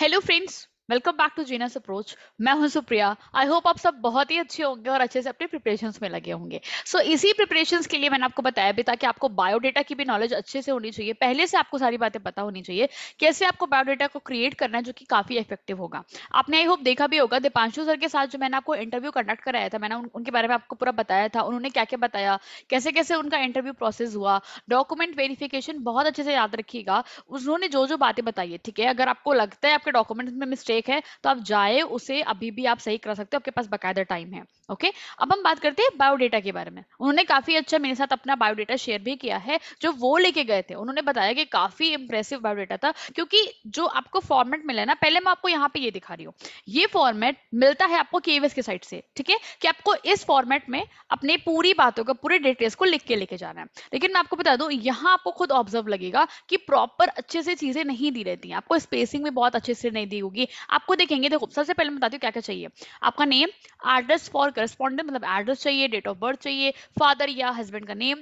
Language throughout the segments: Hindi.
Hello friends, welcome back to genius approach मैं हूं सुप्रिया आई होप आप सब बहुत ही अच्छे होंगे और अच्छे से अपने प्रिपरेशन में लगे होंगे सो so, इसी प्रिपरेशन के लिए मैंने आपको बताया भी था कि आपको बायोडेटा की भी नॉलेज अच्छे से होनी चाहिए पहले से आपको सारी बातें पता होनी चाहिए कैसे आपको बायोडेटा को क्रिएट करना है जो कि काफी इफेक्टिव होगा आपने आई होप देखा भी होगा दीपांशु सर के साथ जो मैंने आपको इंटरव्यू कंडक्ट कराया था मैंने उन, उनके बारे में आपको पूरा बताया था उन्होंने क्या क्या बताया कैसे कैसे उनका इंटरव्यू प्रोसेस हुआ डॉक्यूमेंट वेरिफिकेशन बहुत अच्छे से याद रखिएगा उन्होंने जो जो बातें बताई है ठीक है अगर आपको लगता है आपके डॉक्यूमेंट में मिस्टेक मिस्टेक है तो आप जाए उसे अभी भी आप सही करा सकते हो आपके पास बकायदा टाइम है ओके अब हम बात करते हैं बायोडेटा के बारे में उन्होंने काफी अच्छा मेरे साथ अपना बायोडेटा शेयर भी किया है जो वो लेके गए थे उन्होंने बताया कि काफी इंप्रेसिव बायोडेटा था क्योंकि जो आपको फॉर्मेट मिला है ना पहले मैं आपको यहाँ पे ये दिखा रही हूँ ये फॉर्मेट मिलता है आपको केवीएस के साइड से ठीक है कि आपको इस फॉर्मेट में अपने पूरी बातों का पूरे डिटेल्स को लिख के लेके जाना है लेकिन मैं आपको बता दूं यहाँ आपको खुद ऑब्जर्व लगेगा कि प्रॉपर अच्छे से चीजें नहीं दी रहती हैं आपको स्पेसिंग भी बहुत अच्छे से नहीं दी होगी आपको देखेंगे देखो सबसे पहले बताती हूँ क्या क्या चाहिए आपका नेम एड्रेस फॉर करस्पॉन्डेंट मतलब एड्रेस चाहिए डेट ऑफ बर्थ चाहिए फादर या हस्बैंड का name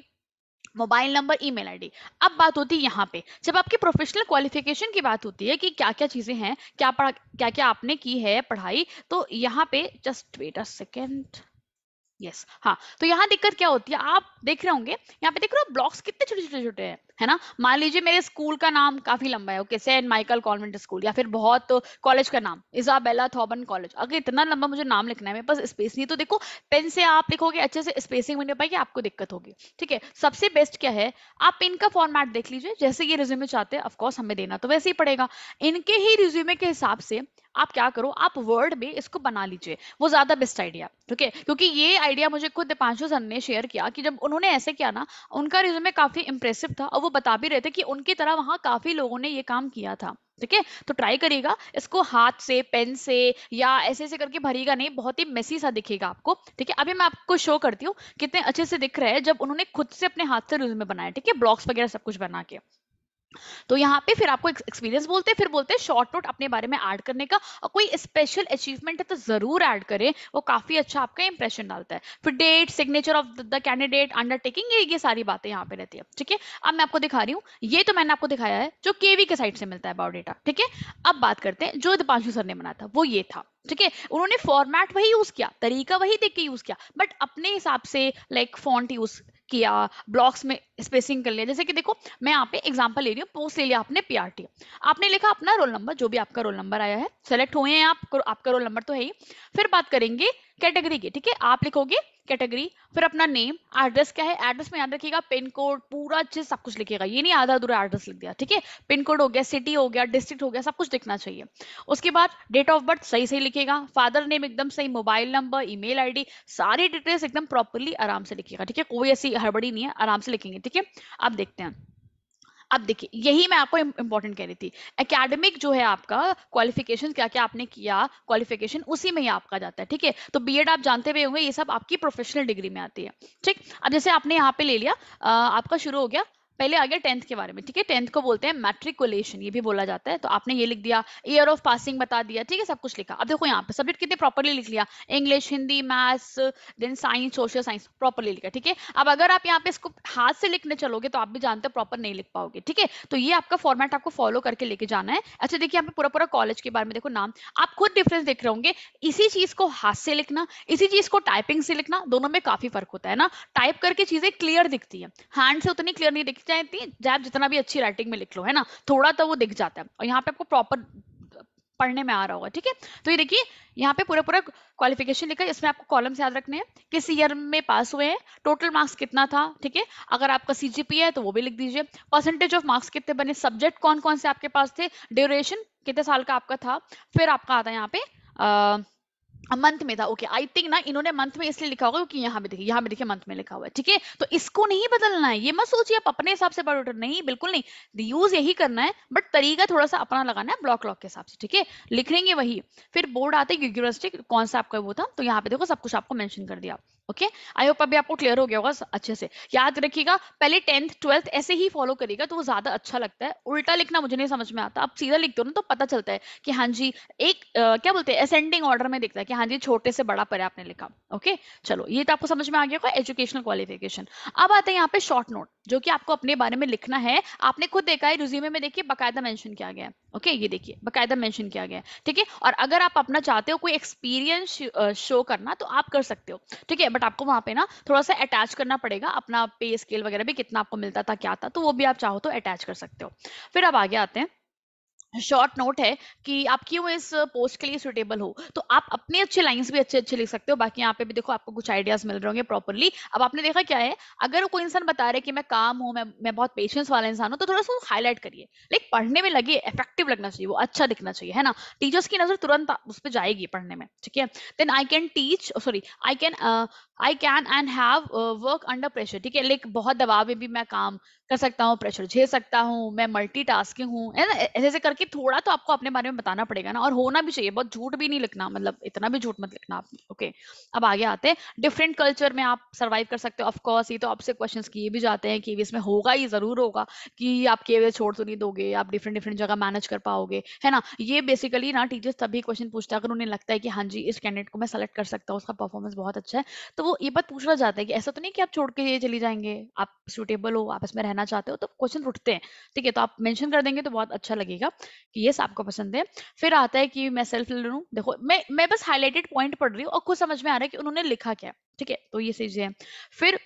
mobile number email ID अब बात होती है यहाँ पे जब आपकी प्रोफेशनल क्वालिफिकेशन की बात होती है कि क्या क्या चीजें हैं क्या पढ़ा क्या क्या आपने की है पढ़ाई तो यहाँ पे just wait a second yes हाँ तो यहाँ दिक्कत क्या होती है आप देख रहे होंगे यहाँ पे देख रहे हो ब्लॉक्स कितने छोटे छोटे छोटे हैं है ना मान लीजिए मेरे स्कूल का नाम काफी लंबा है okay Saint Michael convent school या फिर बहुत कॉलेज का नाम इजाबेला थॉबन कॉलेज अगर इतना लंबा मुझे नाम लिखना है मेरे पास स्पेस नहीं तो देखो पेन से आप लिखोगे अच्छे से स्पेसिंग नहीं पाएगी आपको दिक्कत होगी ठीक है सबसे बेस्ट क्या है आप इनका फॉर्मेट देख लीजिए जैसे ये रिज्यूमे चाहते हैं ऑफकोर्स हमें देना तो वैसे ही पड़ेगा इनके ही रिज्यूमे के हिसाब से आप क्या करो आप वर्ड में इसको बना लीजिए वो ज्यादा बेस्ट आइडिया ठीक है क्योंकि ये आइडिया मुझे खुद दीपांशु सर ने शेयर किया कि जब उन्होंने ऐसे किया ना उनका रिज्यूमे काफी इंप्रेसिव था और वो बता भी रहे थे कि उनकी तरह वहां काफी लोगों ने ये काम किया था ठीक है तो ट्राई करिएगा इसको हाथ से पेन से या ऐसे ऐसे करके भरिएगा नहीं बहुत ही मेसी सा दिखेगा आपको ठीक है अभी मैं आपको शो करती हूँ कितने अच्छे से दिख रहे हैं जब उन्होंने खुद से अपने हाथ से रिज्यूमे बनाया ठीक है ब्लॉक्स वगैरह सब कुछ बना के तो यहाँ पे फिर आपको एक्सपीरियंस बोलते हैं फिर बोलते हैं शॉर्ट नोट अपने बारे में ऐड करने का और कोई स्पेशल अचीवमेंट है तो जरूर ऐड करें वो काफी अच्छा आपका इंप्रेशन डालता है फिर date signature of the candidate undertaking ये ये सारी बातें यहाँ पे रहती है ठीक है अब मैं आपको दिखा रही हूँ ये तो मैंने आपको दिखाया है जो केवी के साइड से मिलता है बायोडेटा ठीक है अब बात करते हैं जो दीपांशु सर ने बनाया था वो ये था ठीक है उन्होंने फॉर्मेट वही यूज किया तरीका वही देख के यूज किया बट अपने हिसाब से लाइक फॉन्ट यूज किया ब्लॉक्स में स्पेसिंग कर लिया जैसे कि देखो मैं यहाँ पे एग्जाम्पल ले रही हूँ पोस्ट ले लिया आपने पीआरटी आपने लिखा अपना रोल नंबर जो भी आपका रोल नंबर आया है सेलेक्ट हुए हैं आप आपका रोल नंबर तो है ही फिर बात करेंगे कैटेगरी की ठीक है आप लिखोगे कैटेगरी फिर अपना नेम एड्रेस क्या है एड्रेस में याद रखिएगा पिन कोड पूरा अच्छे सब कुछ लिखेगा ये नहीं आधा अधूरा एड्रेस लिख दिया ठीक है पिन कोड हो गया सिटी हो गया डिस्ट्रिक्ट हो गया सब कुछ दिखना चाहिए उसके बाद डेट ऑफ बर्थ सही सही लिखेगा फादर नेम एकदम सही मोबाइल नंबर ईमेल आईडी सारी डिटेल्स एकदम प्रॉपरली आराम से लिखेगा ठीक है कोई ऐसी हड़बड़ी नहीं है आराम से लिखेंगे ठीक है आप देखते हैं अब देखिए यही मैं आपको इंपॉर्टेंट कह रही थी एकेडमिक जो है आपका क्वालिफिकेशन क्या क्या आपने किया क्वालिफिकेशन उसी में ही आपका जाता है ठीक है तो बीएड आप जानते हुए होंगे ये सब आपकी प्रोफेशनल डिग्री में आती है ठीक अब जैसे आपने यहाँ पे ले लिया आपका शुरू हो गया पहले आ गया टेंथ के बारे में ठीक है टेंथ को बोलते हैं मैट्रिकुलेशन ये भी बोला जाता है तो आपने ये लिख दिया ईयर ऑफ पासिंग बता दिया ठीक है सब कुछ लिखा अब देखो यहाँ पे सब्जेक्ट कितने प्रॉपरली लिख लिया English Hindi maths then science social science properly लिखा ठीक है अब अगर आप यहाँ पे इसको हाथ से लिखने चलोगे तो आप भी जानते हो प्रॉपर नहीं लिख पाओगे ठीक है तो ये आपका फॉर्मेट आपको फॉलो करके लेके जाना है अच्छा देखिए यहाँ पे पूरा पूरा कॉलेज के बारे में देखो नाम आप खुद डिफरेंस देख रहे होंगे इसी चीज को हाथ से लिखना इसी चीज को टाइपिंग से लिखना दोनों में काफी फर्क होता है ना टाइप करके चीजें क्लियर दिखती है हैंड से उतनी क्लियर नहीं दिखती चाहे इतनी जैब जितना भी अच्छी राइटिंग में लिख लो है ना थोड़ा तो वो दिख जाता है और यहाँ पे आपको प्रॉपर पढ़ने में आ रहा होगा ठीक है तो ये देखिए यहाँ पे पूरा पूरा क्वालिफिकेशन लिखा है इसमें आपको कॉलम्स याद रखने हैं किस ईयर में पास हुए हैं टोटल मार्क्स कितना था ठीक है अगर आपका सीजीपी है तो वो भी लिख दीजिए परसेंटेज ऑफ मार्क्स कितने बने सब्जेक्ट कौन कौन से आपके पास थे ड्यूरेशन कितने साल का आपका था फिर आपका आता है यहाँ पे आ, मंथ में था ओके आई थिंक ना इन्होंने मंथ में इसलिए लिखा होगा क्योंकि यहाँ पे देखिए यहाँ पे देखिए मंथ में लिखा हुआ है ठीक है तो इसको नहीं बदलना है ये मत सोचिए आप अपने हिसाब से बड़ोटर नहीं बिल्कुल नहीं यूज यही करना है बट तरीका थोड़ा सा अपना लगाना है ब्लॉक लॉक के हिसाब से ठीक है लिख लेंगे वही फिर बोर्ड आते यूनिवर्सिटी कौन सा आपका वो था तो यहाँ पे देखो सब कुछ आपको मैंशन कर दिया ओके आई होप अभी आपको क्लियर हो गया होगा अच्छे से याद रखिएगा पहले टेंथ ट्वेल्थ ऐसे ही फॉलो करेगा तो वो ज्यादा अच्छा लगता है उल्टा लिखना मुझे नहीं समझ में आता आप सीधा लिखते हो ना तो पता चलता है कि हाँ जी एक क्या बोलते हैं असेंडिंग ऑर्डर में देखता है हाँ जी छोटे से बड़ा पर आपने लिखा ओके चलो ये तो आपको समझ में आ गया एजुकेशनल क्वालिफिकेशन अब आते हैं यहाँ पे शॉर्ट नोट जो कि आपको अपने बारे में लिखना है आपने खुद देखा है रिज्यूमे में देखिए बाकायदा मेंशन किया गया है ओके ये देखिए बाकायदा मेंशन किया गया है ठीक है और अगर आप अपना चाहते हो कोई एक्सपीरियंस शो करना तो आप कर सकते हो ठीक है बट आपको वहां पे ना थोड़ा सा अटैच करना पड़ेगा अपना पे स्केल वगैरह भी कितना आपको मिलता था क्या था तो वो भी आप चाहो तो अटैच कर सकते हो फिर अब आगे आते हैं शॉर्ट नोट है कि आप क्यों इस पोस्ट के लिए सुटेबल हो तो आप अपने अच्छे लाइंस भी अच्छे अच्छे लिख सकते हो बाकी यहाँ पे भी देखो आपको कुछ आइडियाज मिल रहे होंगे प्रॉपरली अब आपने देखा क्या है अगर कोई इंसान बता रहे कि मैं काम हूं मैं मैं बहुत पेशेंस वाला इंसान हूँ तो थोड़ा सा हाईलाइट करिए लाइक पढ़ने में लगे इफेक्टिव लगना चाहिए वो अच्छा दिखना चाहिए है ना टीचर्स की नजर तुरंत उस पर जाएगी पढ़ने में ठीक है then I can teach sorry I can I can and have work under pressure ठीक है लाइक बहुत दबाव में भी मैं काम कर सकता हूँ प्रेशर झेल सकता हूँ मैं मल्टी टास्किंग हूँ है ना ऐसे ऐसे करके थोड़ा तो आपको अपने बारे में बताना पड़ेगा ना और होना भी चाहिए बहुत झूठ भी नहीं लिखना मतलब इतना भी झूठ मत लिखना आप ओके अब आगे आते हैं डिफरेंट कल्चर में आप सर्वाइव कर सकते हो ऑफकोर्स ये तो आपसे क्वेश्चन किए भी जाते हैं कि इसमें होगा ही जरूर होगा कि आप वे छोड़ तो नहीं दोगे आप डिफरेंट डिफरेंट जगह मैनेज कर पाओगे है ना ये बेसिकली ना टीचर्स तभी क्वेश्चन पूछता है अगर उन्हें लगता है कि हाँ जी इस कैंडिडेट को मैं सेलेक्ट कर सकता हूँ उसका परफॉर्मेंस बहुत अच्छा है तो वो ये बात पूछना चाहते हैं कि ऐसा तो नहीं कि आप छोड़ के ये चले जाएंगे आप सुटेबल हो आप इसमें रहना चाहते हो तो क्वेश्चन उठते हैं ठीक है तो आप मेंशन कर देंगे तो बहुत अच्छा लगेगा कि यस आपको पसंद है फिर आता है कि मैं सेल्फ ले लूँ देखो मैं मैं बस हाईलाइटेड पॉइंट पढ़ रही हूँ और कुछ समझ में आ रहा है कि उन्होंने लिखा क्या ठीक है तो ये चीजें हैं फिर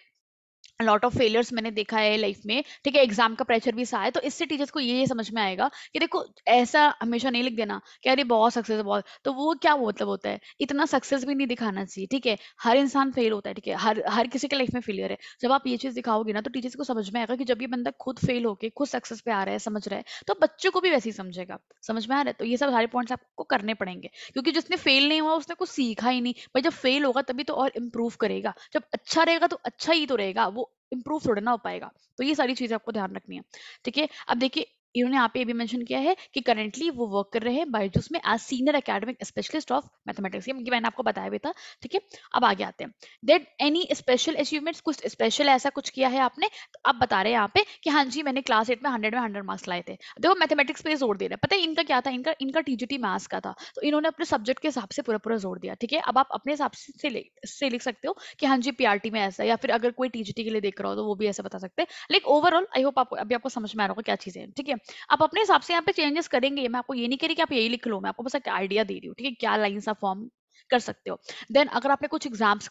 लॉट ऑफ फेलियर्स मैंने देखा है लाइफ में ठीक है एग्जाम का प्रेशर भी सा है तो इससे टीचर्स को ये समझ में आएगा कि देखो ऐसा हमेशा नहीं लिख देना कि अरे बहुत सक्सेस है बहुत तो वो क्या मतलब होता है इतना सक्सेस भी नहीं दिखाना चाहिए ठीक है हर इंसान फेल होता है ठीक है हर हर किसी के लाइफ में फेलियर है जब आप ये चीज दिखाओगे ना तो टीचर्स को समझ में आएगा कि जब ये बंदा खुद फेल होकर खुद सक्सेस पे आ रहा है समझ रहा है तो बच्चों को भी वैसे ही समझेगा समझ में आ रहा है तो ये सब सारे पॉइंट्स आपको करने पड़ेंगे क्योंकि जिसने फेल नहीं हुआ उसने कुछ सीखा ही नहीं भाई जब फेल होगा तभी तो और इम्प्रूव करेगा जब अच्छा रहेगा तो अच्छा ही तो रहेगा वो इंप्रूव थोड़ा ना हो पाएगा तो ये सारी चीजें आपको ध्यान रखनी है ठीक है अब देखिए इन्होंने आप ये भी मेंशन किया है कि करेंटली वो वर्क कर रहे हैं बायोजूस में as senior academic specialist of mathematics ये मैंने आपको बताया भी था ठीक है अब आगे आते हैं देट एनी स्पेशल अचीवमेंट्स कुछ स्पेशल ऐसा कुछ किया है आपने तो अब बता रहे हैं यहाँ पे कि हाँ जी मैंने क्लास एट में हंड्रेड में हंड्रेड मार्क्स लाए थे देखो मैथमेटिक्स पे जोर दे रहे हैं पता है इनका क्या था इनका इनका टीजीटी मैथ्स का था तो इन्होंने अपने सब्जेक्ट के हिसाब से पूरा पूरा जोर दिया ठीक है अब आप अपने हिसाब से से लिख सकते हो कि हाँ जी पीआरटी में ऐसा या फिर अगर कोई टीजीटी के लिए देख रहा हो तो वो भी ऐसा बता सकते हैं लेकिन ओवरऑल आई होप आपको अभी आपको समझ में आ रहा होगा क्या चीजें ठीक है आप अपने हिसाब से यहाँ पे चेंजेस करेंगे मैं आपको ये नहीं कह रही कि आप यही लिख लो मैं आपको बस एक आइडिया दे रही हूँ ठीक है क्या लाइन आप फॉर्म कर सकते हो देन अगर आपने कुछ एग्जाम्स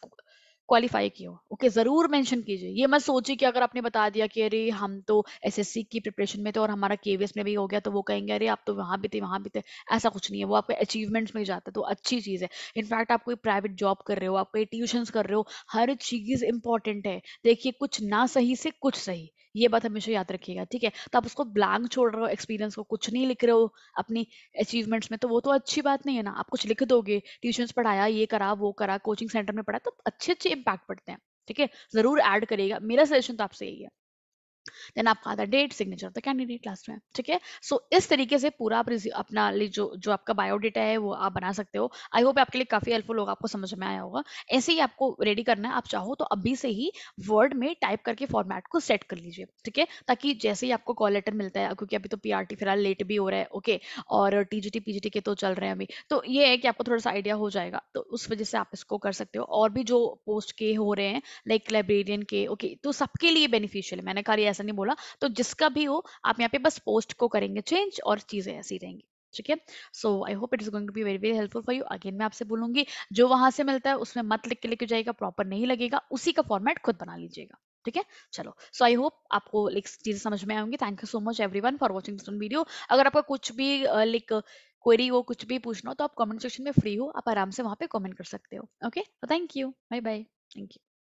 क्वालिफाई किया हो ओके जरूर मेंशन कीजिए ये मत सोचिए कि अगर आपने बता दिया कि अरे हम तो एसएससी की प्रिपरेशन में थे और हमारा केवीएस में भी हो गया तो वो कहेंगे अरे आप तो वहां भी थे वहां भी थे ऐसा कुछ नहीं है वो आपके अचीवमेंट्स में जाता है तो अच्छी चीज़ है इनफैक्ट आप कोई प्राइवेट जॉब कर रहे हो आप कोई ट्यूशन कर रहे हो हर चीज़ इंपॉर्टेंट है देखिए कुछ ना सही से कुछ सही ये बात हमेशा याद रखिएगा ठीक है तो आप उसको ब्लैंक छोड़ रहे हो एक्सपीरियंस को कुछ नहीं लिख रहे हो अपनी अचीवमेंट्स में तो वो तो अच्छी बात नहीं है ना आप कुछ लिख दोगे ट्यूशन पढ़ाया ये करा वो करा कोचिंग सेंटर में पढ़ा तो अच्छे अच्छे इम्पैक्ट पड़ते हैं ठीक है जरूर ऐड करिएगा मेरा सजेशन तो आपसे यही है देन आपका आता है date signature of the candidate last में ठीक है सो इस तरीके से पूरा आप अपना जो जो आपका बायोडेटा है वो आप बना सकते हो आई होप आपके लिए काफी हेल्पफुल होगा आपको समझ में आया होगा ऐसे ही आपको रेडी करना है आप चाहो तो अभी से ही वर्ड में टाइप करके फॉर्मेट को सेट कर लीजिए ठीक है ताकि जैसे ही आपको कॉल लेटर मिलता है क्योंकि अभी तो टी फिलहाल लेट भी हो रहा है ओके और टीजीटी पीजीटी के तो चल रहे हैं अभी तो ये है कि आपको थोड़ा सा आइडिया हो जाएगा तो उस वजह से आप इसको कर सकते हो और भी जो पोस्ट के हो रहे हैं लाइक लाइब्रेरियन के ओके तो सबके लिए बेनिफिशियल है मैंने कहा ऐसा नहीं बोला तो जिसका भी हो आप यहाँ पे बस पोस्ट को करेंगे चेंज और चीजें ऐसी रहेंगी ठीक है so I hope it is going to be very very helpful for you again मैं आपसे बोलूंगी जो वहां से मिलता है उसमें मत लिख के लेके जाएगा प्रॉपर नहीं लगेगा उसी का फॉर्मेट खुद बना लीजिएगा ठीक है चलो सो आई होप आपको चीज समझ में आएंगी thank you so much everyone for watching this video अगर आपका कुछ भी लाइक क्वेरी हो कुछ भी पूछना हो तो आप कमेंट सेक्शन में फ्री हो आप आराम से वहां पे कमेंट कर सकते हो okay thank you bye bye thank you